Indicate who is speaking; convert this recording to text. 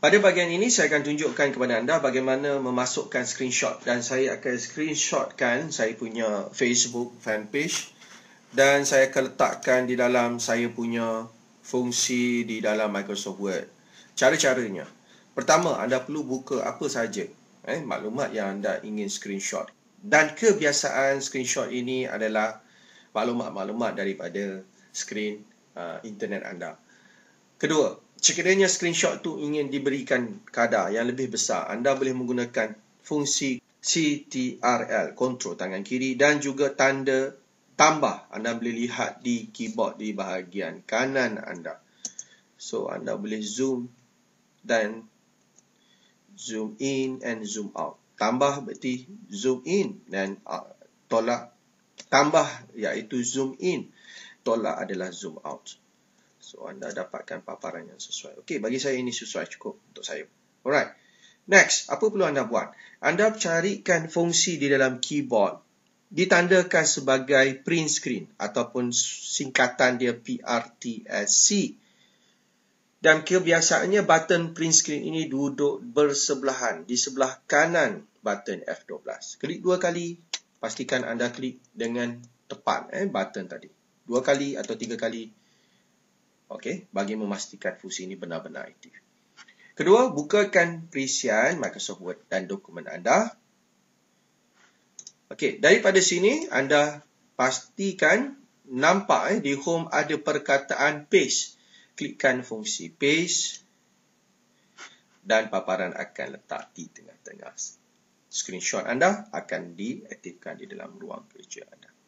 Speaker 1: Pada bahagian ini saya akan tunjukkan kepada anda bagaimana memasukkan screenshot dan saya akan screenshotkan saya punya Facebook fanpage dan saya akan letakkan di dalam saya punya fungsi di dalam Microsoft Word. Cara-caranya. Pertama, anda perlu buka apa sahaja eh, maklumat yang anda ingin screenshot. Dan kebiasaan screenshot ini adalah maklumat-maklumat daripada screen uh, internet anda. Kedua, sekiranya screenshot tu ingin diberikan kadar yang lebih besar, anda boleh menggunakan fungsi CTRL, kontrol tangan kiri dan juga tanda tambah. Anda boleh lihat di keyboard di bahagian kanan anda. So, anda boleh zoom dan zoom in and zoom out. Tambah berarti zoom in dan uh, tolak tambah iaitu zoom in. Tolak adalah zoom out. So anda dapatkan paparan yang sesuai. Okey, bagi saya ini sesuai cukup untuk saya. Alright. Next, apa perlu anda buat? Anda carikan fungsi di dalam keyboard ditandakan sebagai print screen ataupun singkatan dia PRTSC. Dan kebiasaannya button print screen ini duduk bersebelahan di sebelah kanan button F12. Klik dua kali, pastikan anda klik dengan tepat eh button tadi. Dua kali atau tiga kali, okay, bagi memastikan fungsi ini benar-benar aktif. Kedua, bukakan perisian Microsoft Word dan dokumen anda. Okay, daripada sini anda pastikan nampak eh, di home ada perkataan paste. Klikkan fungsi paste dan paparan akan letak di tengah-tengah. Screenshot anda akan diaktifkan di dalam ruang kerja anda.